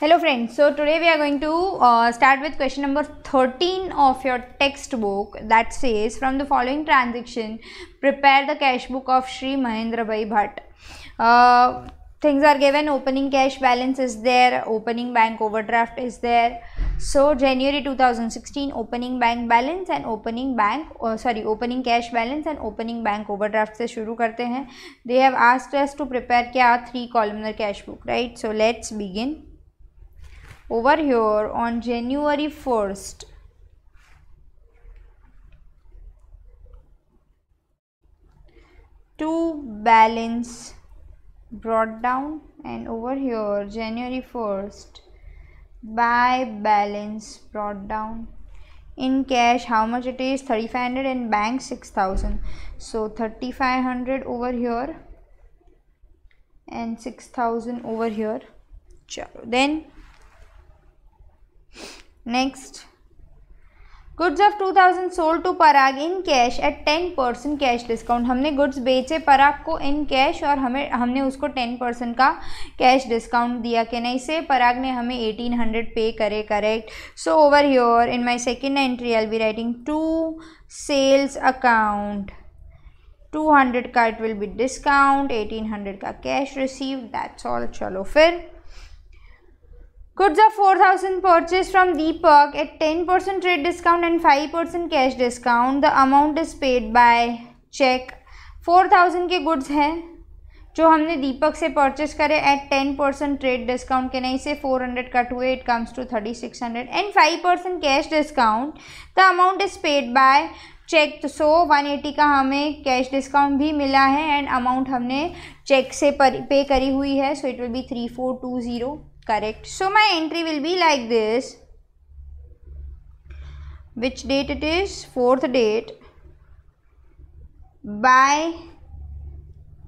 Hello friends so today we are going to start with question number thirteen of your text book that says from the following transaction prepare the cash book of Shri Mahendra Bhai Bhatt things are given opening cash balance is there opening bank overdraft is there so January two thousand sixteen opening bank balance and opening bank sorry opening cash balance and opening bank overdraft से शुरू करते हैं they have asked to prepare क्या three columnar cash book right so let's begin over here on January 1st. two balance brought down and over here January 1st by balance brought down in cash how much it is 3500 and bank 6000 so 3500 over here and 6000 over here then next goods of two thousand sold to Parag in cash at ten percent cash discount हमने goods बेचे पराग को in cash और हमें हमने उसको ten percent का cash discount दिया कि नहीं से पराग ने हमें एटीन हंड्रेड पे करे correct so over your in my second entry I be writing to sales account two hundred का it will be discount eighteen hundred का कैश रिसीव दैट्स ऑल चलो फिर Goods of 4000 purchased from Deepak at 10% trade discount and 5% cash discount. The amount is paid by check. 4000 के goods हैं जो हमने दीपक से purchase करे at ten percent trade discount के नहीं से फोर हंड्रेड कट हुए it comes to thirty six hundred and five percent cash discount the amount is paid by cheque so one eighty का हमें कैश डिस्काउंट भी मिला है एंड अमाउंट हमने चेक से पर पे करी हुई है so it will be three four two zero correct so my entry will be like this which date it is fourth date by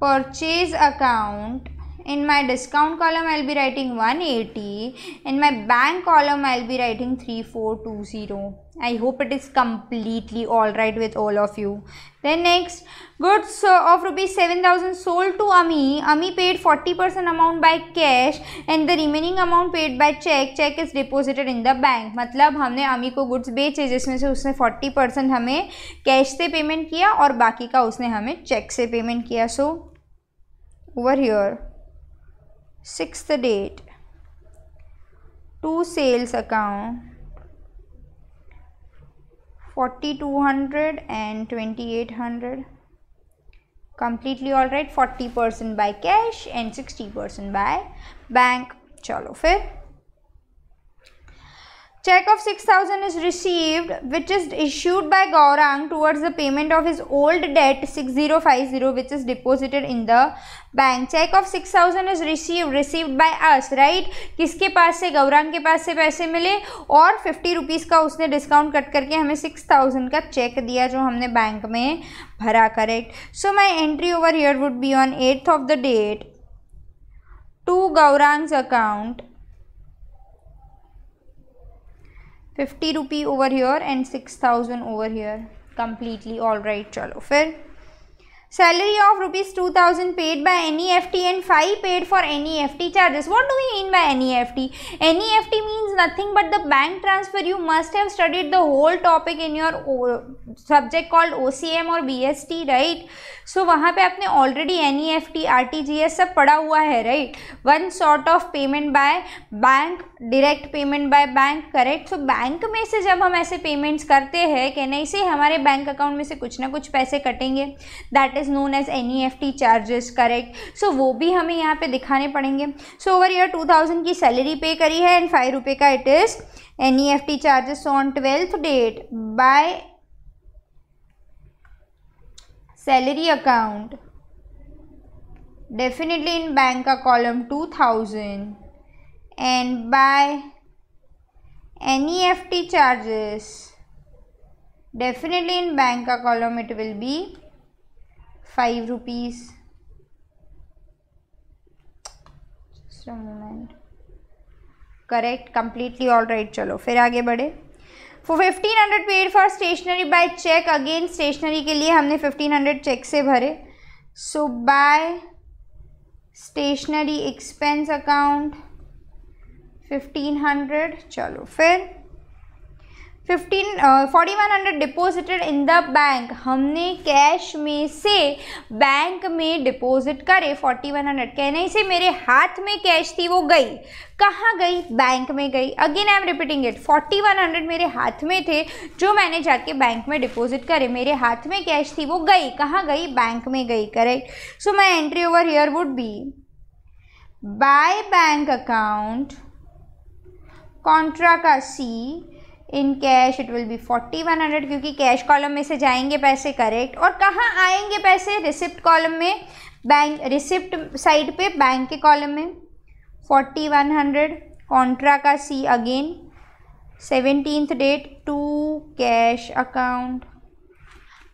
purchase account in my discount column i'll be writing 180 in my bank column i'll be writing 3420 i hope it is completely all right with all of you then next goods of rupees 7000 sold to ami ami paid 40% amount by cash and the remaining amount paid by check check is deposited in the bank मतलब हमने अमी को goods बेचे जिसमें से उसने 40% हमें cash से पेमेंट किया और बाकी का उसने हमें चेक से पेमेंट किया so over here sixth date two sales account 4200 and 2800 completely all right 40% by cash and 60% by bank chalo fir cheque of six thousand is of which is issued by is issued the payment of is old date six zero five zero which is deposited in the bank cheque of six thousand is receive receive by us right किसके पास से गौरांग के पास से पैसे मिले और fifty rupees का उसने डिस्काउंट कट करके हमें सिक्स थाउजेंड का चेक दिया जो हमने बैंक में भरा correct so my entry over here would be on eighth of the date to Gaurang's account fifty rupee over here and six thousand over here completely all right चलो फिर salary of rupees two thousand paid by N E F T and five paid for N E F T charges what do you mean by N E F T N E F T means nothing but the bank transfer you must have studied the whole topic in your subject called O C M और B S T right so वहाँ पर आपने already N E F T R T G S सब पढ़ा हुआ है right one sort of payment by bank direct payment by bank correct so bank में से जब हम ऐसे पेमेंट्स करते हैं नहीं से हमारे बैंक अकाउंट में से कुछ ना कुछ पैसे कटेंगे that is known as E F T charges correct so वो भी हमें यहाँ पे दिखाने पड़ेंगे सो ओवर ईयर टू थाउजेंड की सैलरी पे करी है एंड फाइव रुपये का it is E F T charges on twelfth date by salary account definitely in bank का column two thousand and by NEFT charges. Definitely in banker column it will be 5 rupees. Just a moment. Correct completely all right चलो फिर आगे बढ़े for fifteen hundred paid for stationery by cheque again stationery के लिए हमने fifteen hundred cheque से भरे so by stationery expense account fifteen hundred चलो फिर fifteen forty one hundred deposited in the bank हमने कैश में से बैंक में डिपॉजिट करे फोर्टी वन हंड्रेड कहने से मेरे हाथ में कैश थी वो गई कहाँ गई बैंक में गई again I am repeating it forty one hundred मेरे हाथ में थे जो मैंने जाके बैंक में डिपॉजिट करे मेरे हाथ में कैश थी वो गई कहाँ गई बैंक में गई correct so my entry over here would be by bank account contra का C in cash it will be forty one hundred क्योंकि कैश कॉलम में से जाएंगे पैसे करेक्ट और कहाँ आएंगे पैसे रिसिप्ट कॉलम में बैंक रिसिप्ट साइड पे बैंक के कॉलम में फोर्टी वन हंड्रेड कॉन्ट्रा का C again seventeen date to cash account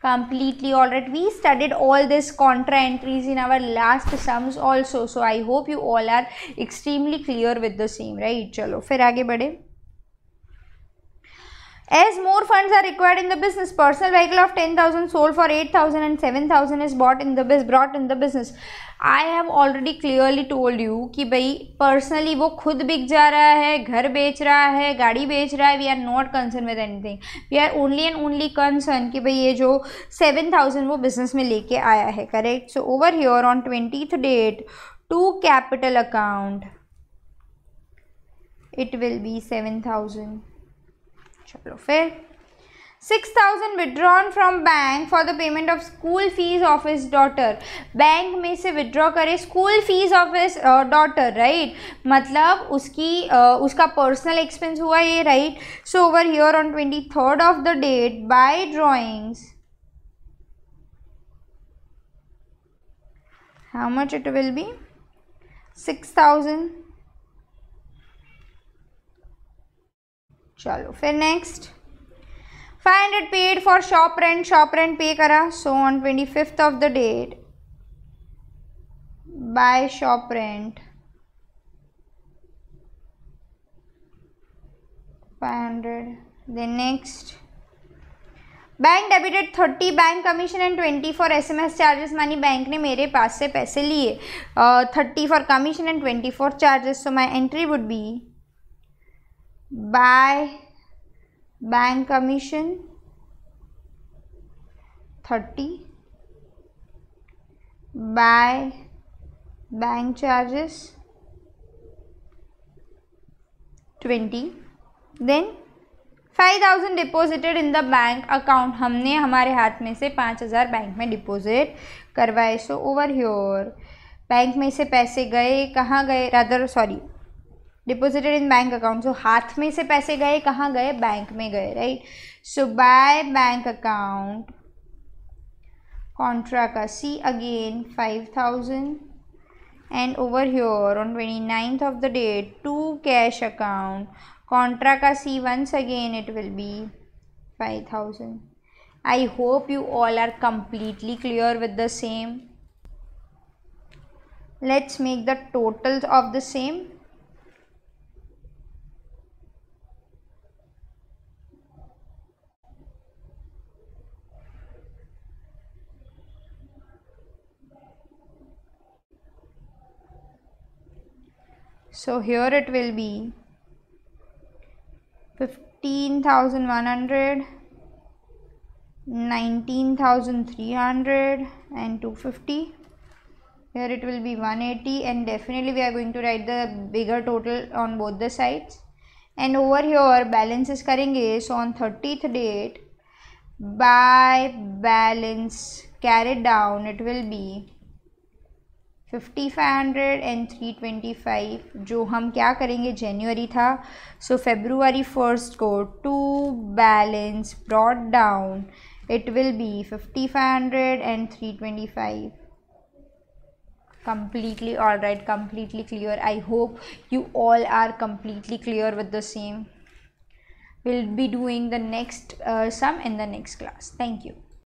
completely alright we studied all these contra entries in our last sums also so I hope you all are extremely clear with the same right chalo फिर आगे बढ़े As more funds are required in the business, personal vehicle of 10,000 sold for 8,000 and 7,000 is bought in the brought in the business. I have already clearly told you कि भाई personally वो खुद बिक जा रहा है घर बेच रहा है गाड़ी बेच रहा है we are not concern with anything we are only and only concern कि भाई ये जो सेवन थाउजेंड वो बिजनेस में लेके आया है correct so over here on twenty date to capital account it will be seven thousand चलो फिर six thousand withdrawn from bank for the payment of school fees of his daughter bank में से withdraw करे school fees of his daughter right मतलब उसकी uh, उसका personal expense हुआ ये right so over here on twenty third of the date by drawings how much it will B six thousand चलो फिर next five hundred paid for shop rent shop rent पे करा so on twenty fifth of the date by shop rent five hundred then next bank debited thirty bank commission and twenty for S M S charges मानी bank ने मेरे पास से पैसे लिए thirty for commission and twenty for charges so my entry would be by bank commission thirty by bank charges twenty then five thousand deposited in the bank account हमने हमारे हाथ में से पाँच हज़ार बैंक में डिपोजिट करवाए सो ओवर ह्योर बैंक में से पैसे गए कहाँ गए rather sorry deposited in bank account so हाथ में से पैसे गए कहाँ गए बैंक में गए right so by bank account contra का C again five thousand and over here on twenty ninth of the date to cash account contra का C once again it will be five thousand I hope you all are completely clear with the same let's make the totals of the same so here it will be 15100 19300 and 250 here it will be 180 and definitely we are going to write the bigger total on both the sides and over here balances karenge so on 30th date by balance carried down it will be fifty five hundred and three twenty five जो हम क्या करेंगे जनवरी था so February first को to balance brought down it will be fifty five hundred and three twenty five completely all right completely clear i hope you all are completely clear with the same we'll be doing the next uh, sum in the next class thank you